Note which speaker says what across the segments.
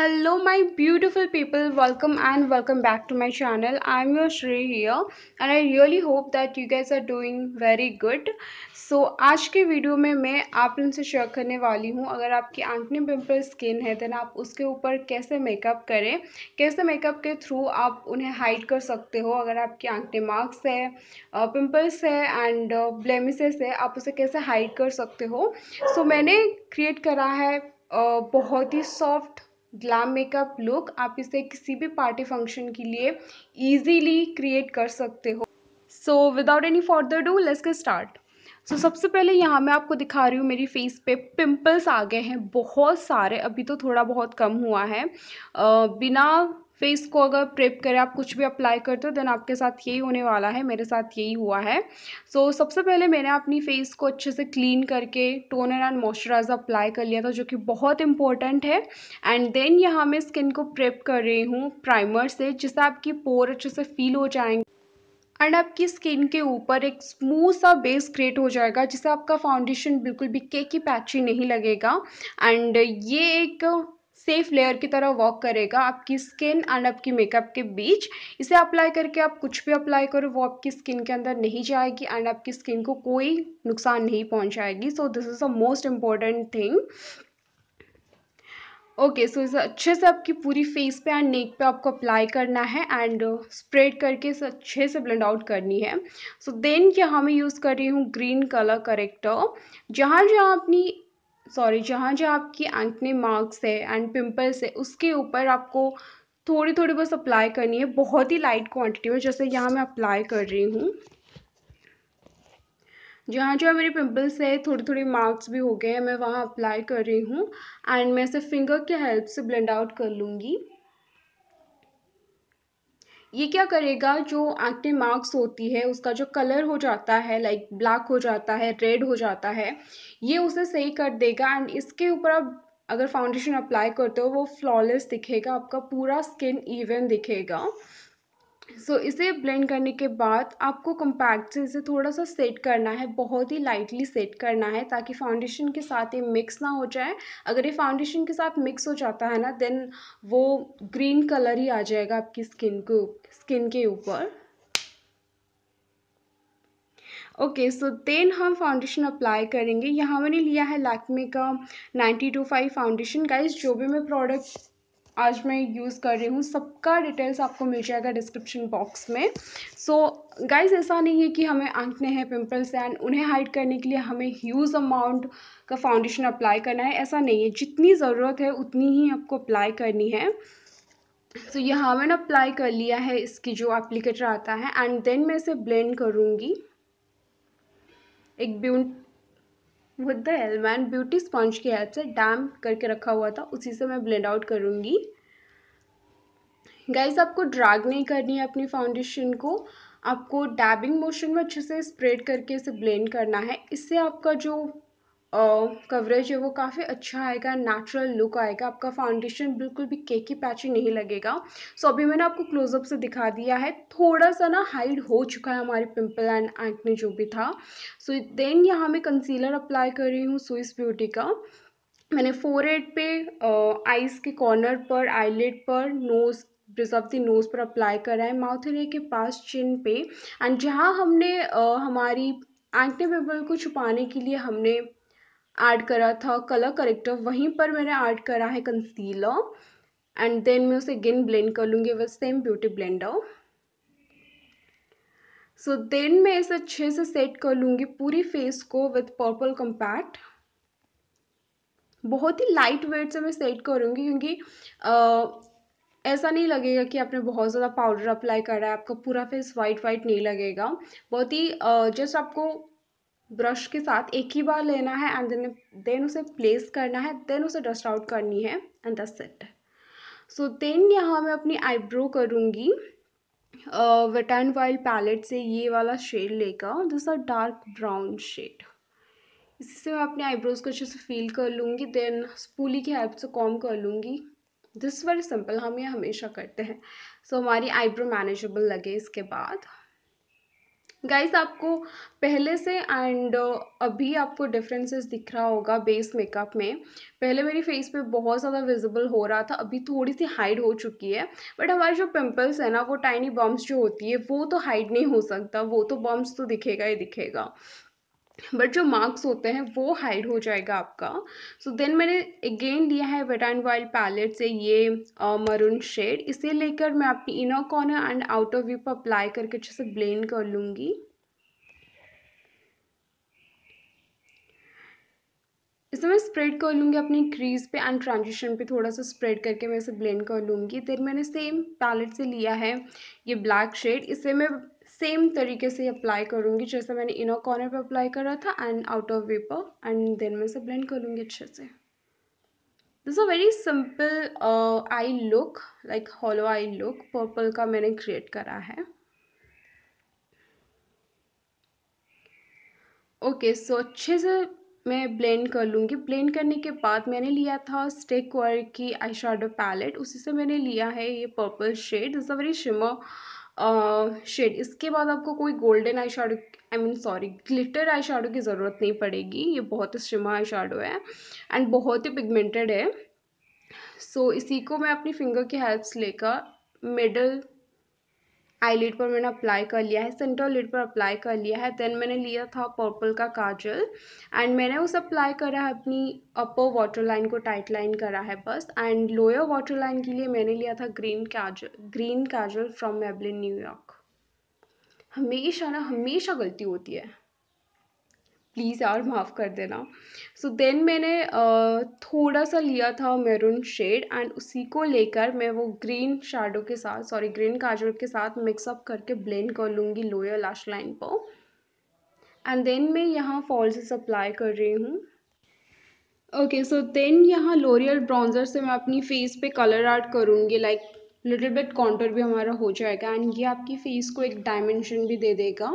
Speaker 1: my beautiful people welcome and welcome back to my channel I am your Shri here and I really hope that you guys are doing very good so आज के video में मैं आप लोगों से share करने वाली हूँ अगर आपकी आंखने पिम्पल स्किन है देन आप उसके ऊपर कैसे मेकअप करें कैसे मेकअप के थ्रू आप उन्हें हाइड कर सकते हो अगर आपकी आंखने मार्क्स है पिम्पल्स है एंड ब्लेमिसेस है आप उसे कैसे हाइड कर सकते हो सो so, मैंने क्रिएट करा है बहुत ही सॉफ्ट ग्लैम मेकअप लुक आप इसे किसी भी पार्टी फंक्शन के लिए ईजीली क्रिएट कर सकते हो so without any further do let's के स्टार्ट सो सबसे पहले यहाँ मैं आपको दिखा रही हूँ मेरी फेस पे पिंपल्स आ गए हैं बहुत सारे अभी तो थोड़ा बहुत कम हुआ है uh, बिना फेस को अगर प्रेप करें आप कुछ भी अप्लाई करते हो देन आपके साथ यही होने वाला है मेरे साथ यही हुआ है सो so, सबसे पहले मैंने अपनी फेस को अच्छे से क्लीन करके टोनर एंड मॉइस्चराइज़र अप्लाई कर लिया था जो कि बहुत इंपॉर्टेंट है एंड देन यहाँ मैं स्किन को प्रेप कर रही हूँ प्राइमर से जिससे आपकी पोर अच्छे से फील हो जाएंगे एंड आपकी स्किन के ऊपर एक स्मूथ सा बेस क्रिएट हो जाएगा जिससे आपका फाउंडेशन बिल्कुल भी केकी पैची नहीं लगेगा एंड ये एक सेफ लेयर की तरह वॉक करेगा आपकी स्किन एंड आपकी मेकअप के बीच इसे अप्लाई करके आप कुछ भी अप्लाई करो वो आपकी स्किन के अंदर नहीं जाएगी एंड आपकी स्किन को कोई नुकसान नहीं पहुंचाएगी so this is a most important thing okay so इसे अच्छे से आपकी पूरी फेस पे एंड नेक पे आपको अप्लाई करना है एंड स्प्रेड करके इसे अच्छे से ब्लेंड आउट करनी है सो देन यहाँ मैं यूज़ कर रही हूँ ग्रीन कलर करेक्टर जहाँ जहाँ अपनी सॉरी जहाँ जहाँ आपकी एंकने मार्क्स है एंड पिम्पल्स है उसके ऊपर आपको थोड़ी थोड़ी बस अप्लाई करनी है बहुत ही लाइट क्वांटिटी में जैसे यहाँ मैं अप्लाई कर रही हूँ जहाँ जहाँ मेरे पिंपल्स है थोड़ी थोड़े मार्क्स भी हो गए हैं मैं वहाँ अप्लाई कर रही हूँ एंड मैं इसे फिंगर के हेल्प से ब्लेंड आउट कर लूँगी ये क्या करेगा जो एक्टिव मार्क्स होती है उसका जो कलर हो जाता है लाइक ब्लैक हो जाता है रेड हो जाता है ये उसे सही कर देगा एंड इसके ऊपर आप अगर फाउंडेशन अप्लाई करते हो वो फ्लॉलेस दिखेगा आपका पूरा स्किन इवन दिखेगा सो so, इसे ब्लेंड करने के बाद आपको कंपैक्ट से इसे थोड़ा सा सेट करना है बहुत ही लाइटली सेट करना है ताकि फाउंडेशन के साथ ये मिक्स ना हो जाए अगर ये फाउंडेशन के साथ मिक्स हो जाता है ना देन वो ग्रीन कलर ही आ जाएगा आपकी स्किन को स्किन के ऊपर ओके सो देन हम फाउंडेशन अप्लाई करेंगे यहाँ मैंने लिया है लैक्मे का ninety two five foundation guys जो भी मैं प्रोडक्ट आज मैं यूज़ कर रही हूँ सबका डिटेल्स आपको मिल जाएगा डिस्क्रिप्शन बॉक्स में सो so, गाइस ऐसा नहीं है कि हमें आंकने हैं पिंपल्स एंड उन्हें हाइड करने के लिए हमें ह्यूज अमाउंट का फाउंडेशन अप्लाई करना है ऐसा नहीं है जितनी ज़रूरत है उतनी ही आपको अप्लाई करनी है सो so, यहाँ मैंने अप्लाई कर लिया है इसकी जो एप्लीकेटर आता है एंड देन मैं इसे ब्लेंड करूँगी एक ब्यू विद द एलमैन ब्यूटी स्पॉन्ज की हेल्प से डैम करके रखा हुआ था उसी से मैं ब्लेंड आउट करूँगी गाइज आपको ड्रैग नहीं करनी है अपनी फाउंडेशन को आपको डैबिंग मोशन में अच्छे से स्प्रेड करके इसे ब्लेंड करना है इससे आपका जो कवरेज है वो काफ़ी अच्छा आएगा नेचुरल लुक आएगा आपका फाउंडेशन बिल्कुल भी केकी पैची नहीं लगेगा सो so, अभी मैंने आपको क्लोजअप से दिखा दिया है थोड़ा सा ना हाइड हो चुका है हमारे पिंपल एंड आंख में जो भी था सो so, देन यहाँ मैं कंसीलर अप्लाई कर रही हूँ स्विस ब्यूटी का मैंने फोर एड पे आइज़ के कॉर्नर पर आईलेट पर नोज़ ब्रिज ऑफ नोज़ पर अप्लाई करा है माउथ एरिया के पास चिन पे एंड जहाँ हमने आ, हमारी एंटी पिम्पल को छुपाने के लिए हमने ऐड करा था कलर करेक्टर वहीं पर मैंने ऐड करा है कंसीलर एंड देन मैं उसे अगेन ब्लेंड कर लूँगी with same beauty blender so then मैं इसे अच्छे से सेट कर लूँगी पूरी फेस को विथ पर्पल कम्पैक्ट बहुत ही लाइट वेट से मैं सेट करूँगी क्योंकि ऐसा नहीं लगेगा कि आपने बहुत ज़्यादा पाउडर अप्लाई करा है आपका पूरा फेस वाइट वाइट नहीं लगेगा बहुत ही जस्ट आपको ब्रश के साथ एक ही बार लेना है एंड देन देन उसे प्लेस करना है देन उसे डस्ट आउट करनी है एंड दस सेट सो देन यहाँ मैं अपनी आईब्रो करूँगी वेट एंड वाइल्ड पैलेट से ये वाला शेड लेकर this are dark brown shade इसी से मैं अपने आईब्रोज को अच्छे से फील कर लूँगी देन स्पूली की हेल्प से कॉम कर लूँगी दिस वेरी सिंपल हम ये हमेशा करते हैं सो so, हमारी आईब्रो मैनेजेबल लगे इसके बाद गाइस आपको पहले से एंड uh, अभी आपको डिफरेंसेस दिख रहा होगा बेस मेकअप में पहले मेरी फेस पे बहुत ज़्यादा विजिबल हो रहा था अभी थोड़ी सी हाइड हो चुकी है बट हमारे जो पिंपल्स है ना वो टाइनी बम्स जो होती है वो तो हाइड नहीं हो सकता वो तो बम्स तो दिखेगा ही दिखेगा बट जो मार्क्स होते हैं वो हाइड हो जाएगा आपका सो so, देन मैंने अगेन लिया है वेट एंड वाइल्ड पैलेट से ये मरून uh, शेड इसे लेकर मैं अपनी inner corner and outer V पर अप्लाई करके अच्छे से ब्लेंड कर लूँगी इसे मैं स्प्रेड कर लूँगी अपनी क्रीज पे एंड ट्रांजिशन पे थोड़ा सा स्प्रेड करके मैं इसे ब्लेंड कर लूँगी देन मैंने सेम पैलेट से लिया है ये ब्लैक शेड इसे मैं सेम तरीके से अप्लाई करूँगी जैसे मैंने इनर कॉर्नर पर अप्लाई करा था एंड आउटर वे पर एंड देन मैं इसे ब्लेंड करूँगी अच्छे से this a very simple eye look like halo eye look purple का मैंने क्रिएट करा है ओके okay, सो so अच्छे से मैं ब्लेंड कर लूँगी ब्लेंड करने के बाद मैंने लिया था स्टेक वर्क की आई पैलेट उसी से मैंने लिया है ये purple shade this a very shimmer shade इसके बाद आपको कोई golden eye shadow I mean sorry glitter eye shadow की ज़रूरत नहीं पड़ेगी ये बहुत ही स्ट्रिमा आई शेडो है एंड बहुत ही पिगमेंटेड है सो so, इसी को मैं अपनी फिंगर की हेल्प लेकर मिडल आईलिड पर मैंने अप्लाई कर लिया है सेंट्रल लिड पर अप्लाई कर लिया है देन मैंने लिया था पर्पल का काजल एंड मैंने उस अप्लाई करा है अपनी अपर वाटर लाइन को टाइट लाइन करा है बस एंड लोअर वाटर लाइन के लिए मैंने लिया था green kajal green kajal from Maybelline New York हमेशा ना हमेशा गलती होती है प्लीज़ यार माफ़ कर देना सो so देन मैंने थोड़ा सा लिया था मेरून शेड एंड उसी को लेकर मैं वो ग्रीन शेडो के साथ सॉरी ग्रीन काजल के साथ मिक्सअप करके ब्लेंड कर लूँगी लोअर लाश लाइन पर एंड देन मैं यहाँ फॉल्स अप्लाई कर रही हूँ ओके सो देन यहाँ लोरियल ब्राउन्जर से मैं अपनी फेस पे कलर आर्ट करूँगी लाइक लिटिल बिट काउंटर भी हमारा हो जाएगा एंड ये आपकी फेस को एक डायमेंशन भी दे देगा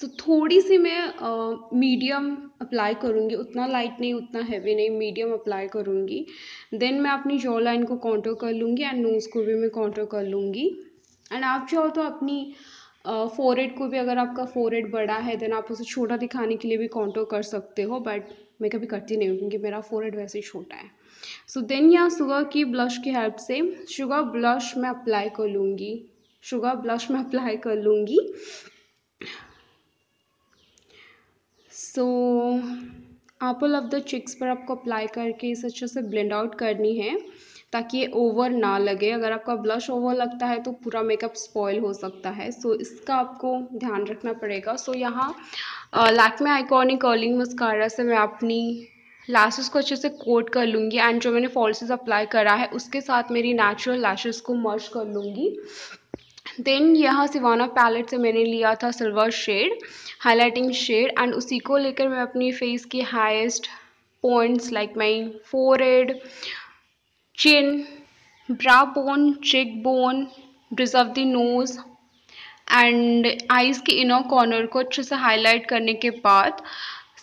Speaker 1: सो so, थोड़ी सी मैं मीडियम अप्लाई करूँगी उतना लाइट नहीं उतना हैवी नहीं मीडियम अप्लाई करूँगी देन मैं अपनी जॉ लाइन को कॉन्टो कर लूँगी एंड नोज़ को भी मैं कॉन्टो कर लूँगी एंड आप चाहो तो अपनी फोर uh, को भी अगर आपका फोर बड़ा है देन आप उसे छोटा दिखाने के लिए भी कॉन्टो कर सकते हो बट मैं कभी करती नहीं हूँ क्योंकि मेरा फोर वैसे ही छोटा है सो देन यहाँ सुगर की ब्लश की हेल्प से शुगर ब्लश मैं अप्लाई कर लूँगी शुगर ब्लश मैं अप्लाई कर लूँगी सो आप ऑफ द चिक्स पर आपको अप्लाई करके इसे अच्छे से ब्लेंड आउट करनी है ताकि ये ओवर ना लगे अगर आपका ब्लश ओवर लगता है तो पूरा मेकअप स्पॉयल हो सकता है सो so, इसका आपको ध्यान रखना पड़ेगा सो so, यहाँ लैकमे आइकॉनिक कर्लिंग मस्कारा से मैं अपनी लैशेस को अच्छे से कोट कर लूँगी एंड जो मैंने फॉल्सेस अप्लाई करा है उसके साथ मेरी नेचुरल लैशेस को मर्श कर लूँगी देन यहाँ सिवाना पैलेट से मैंने लिया था silver shade highlighting shade and उसी को लेकर मैं अपनी फेस की highest points like my fore chin brow bone cheek bone ridge of the nose and eyes के इनर कॉर्नर को अच्छे से हाईलाइट करने के बाद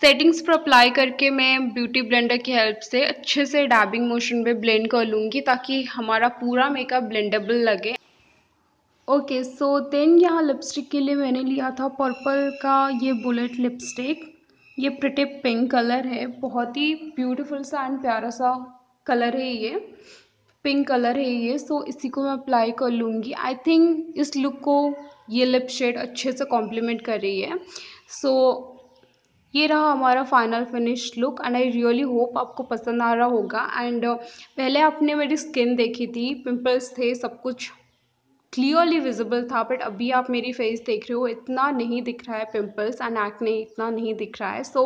Speaker 1: सेटिंग्स पर अप्लाई करके मैं ब्यूटी ब्लेंडर की हेल्प से अच्छे से डैबिंग मोशन में ब्लेंड कर लूँगी ताकि हमारा पूरा मेकअप ब्लेंडेबल लगे ओके सो देन यहाँ लिपस्टिक के लिए मैंने लिया था पर्पल का ये बुलेट लिपस्टिक ये प्रिटे पिंक कलर है बहुत ही ब्यूटीफुल सा एंड प्यारा सा कलर है ये पिंक कलर है ये सो so, इसी को मैं अप्लाई कर लूँगी आई थिंक इस लुक को ये लिप शेड अच्छे से कॉम्प्लीमेंट कर रही है सो so, ये रहा हमारा final finish look and I really hope आपको पसंद आ रहा होगा एंड uh, पहले आपने मेरी स्किन देखी थी पिंपल्स थे सब कुछ क्लियरली विजिबल था बट अभी आप मेरी फेस देख रहे हो इतना नहीं दिख रहा है पिम्पल्स एंड एक्ने इतना नहीं दिख रहा है सो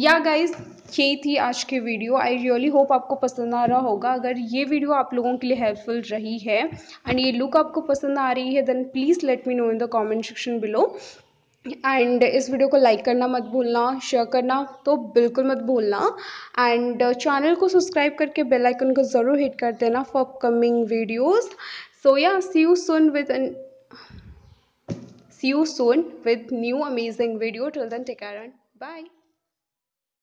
Speaker 1: या गाइज यही थी आज की वीडियो आई रियली होप आपको पसंद आ रहा होगा अगर ये वीडियो आप लोगों के लिए हेल्पफुल रही है एंड ये लुक आपको पसंद आ रही है then please let me know in the comment section below and इस वीडियो को लाइक करना मत भूलना शेयर करना तो बिल्कुल मत भूलना एंड चैनल को सब्सक्राइब करके बेल आइकन को ज़रूर हिट कर देना for upcoming videos so yeah see you soon with an see you soon with new amazing video till then take care and bye